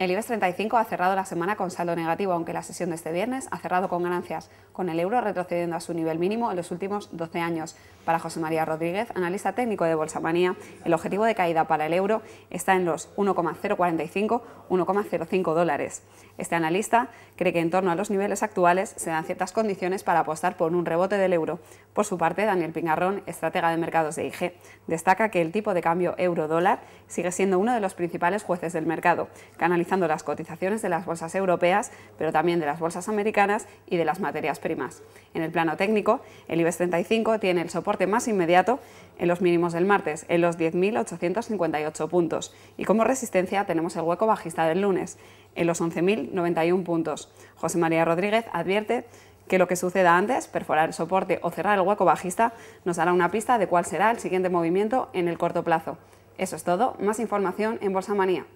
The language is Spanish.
El IBEX 35 ha cerrado la semana con saldo negativo, aunque la sesión de este viernes ha cerrado con ganancias, con el euro retrocediendo a su nivel mínimo en los últimos 12 años. Para José María Rodríguez, analista técnico de Bolsa Manía, el objetivo de caída para el euro está en los 1,045-1,05 dólares. Este analista cree que en torno a los niveles actuales se dan ciertas condiciones para apostar por un rebote del euro. Por su parte, Daniel Pingarrón, estratega de mercados de IG, e, destaca que el tipo de cambio euro-dólar sigue siendo uno de los principales jueces del mercado, las cotizaciones de las bolsas europeas, pero también de las bolsas americanas y de las materias primas. En el plano técnico, el IBEX 35 tiene el soporte más inmediato en los mínimos del martes, en los 10.858 puntos, y como resistencia tenemos el hueco bajista del lunes, en los 11.091 puntos. José María Rodríguez advierte que lo que suceda antes, perforar el soporte o cerrar el hueco bajista, nos dará una pista de cuál será el siguiente movimiento en el corto plazo. Eso es todo, más información en Bolsa Manía.